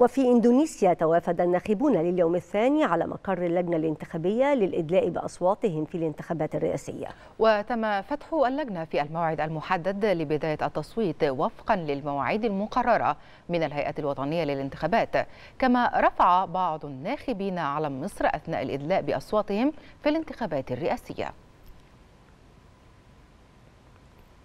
وفي إندونيسيا توافد الناخبون لليوم الثاني على مقر اللجنة الانتخابية للإدلاء بأصواتهم في الانتخابات الرئاسية وتم فتح اللجنة في الموعد المحدد لبداية التصويت وفقا للمواعيد المقررة من الهيئة الوطنية للانتخابات كما رفع بعض الناخبين علم مصر أثناء الإدلاء بأصواتهم في الانتخابات الرئاسية